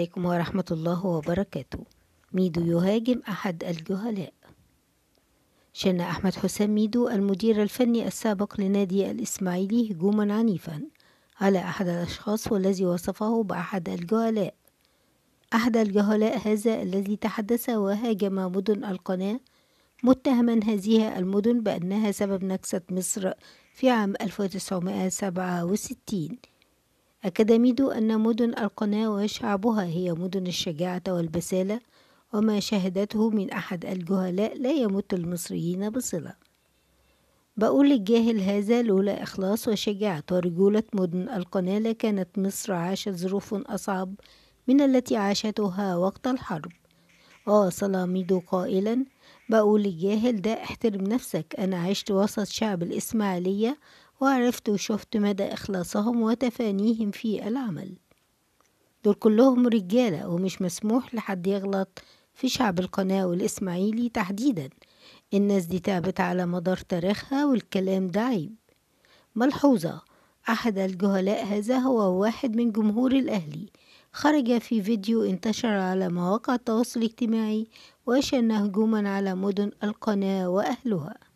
عليكم ورحمة الله وبركاته ميدو يهاجم أحد الجهلاء شن أحمد حسام ميدو المدير الفني السابق لنادي الإسماعيلي هجوما عنيفا على أحد الأشخاص والذي وصفه بأحد الجهلاء أحد الجهلاء هذا الذي تحدث وهاجم مدن القناة متهما هذه المدن بأنها سبب نكسة مصر في عام 1967 أكد ميدو أن مدن القناة وشعبها هي مدن الشجاعة والبسالة وما شهدته من أحد الجهلاء لا يمت المصريين بصلة بقول للجاهل هذا لولا إخلاص وشجاعة ورجولة مدن القناة لكانت مصر عاشت ظروف أصعب من التي عاشتها وقت الحرب واصل آه، ميدو قائلا بقول للجاهل ده احترم نفسك أنا عشت وسط شعب الإسماعيلية وعرفت وشفت مدى إخلاصهم وتفانيهم في العمل دول كلهم رجالة ومش مسموح لحد يغلط في شعب القناة والإسماعيلي تحديدا الناس دي تعبت على مدار تاريخها والكلام ده عيب ملحوظة أحد الجهلاء هذا هو واحد من جمهور الأهلي خرج في فيديو انتشر على مواقع التواصل الاجتماعي وشن هجوما على مدن القناة وأهلها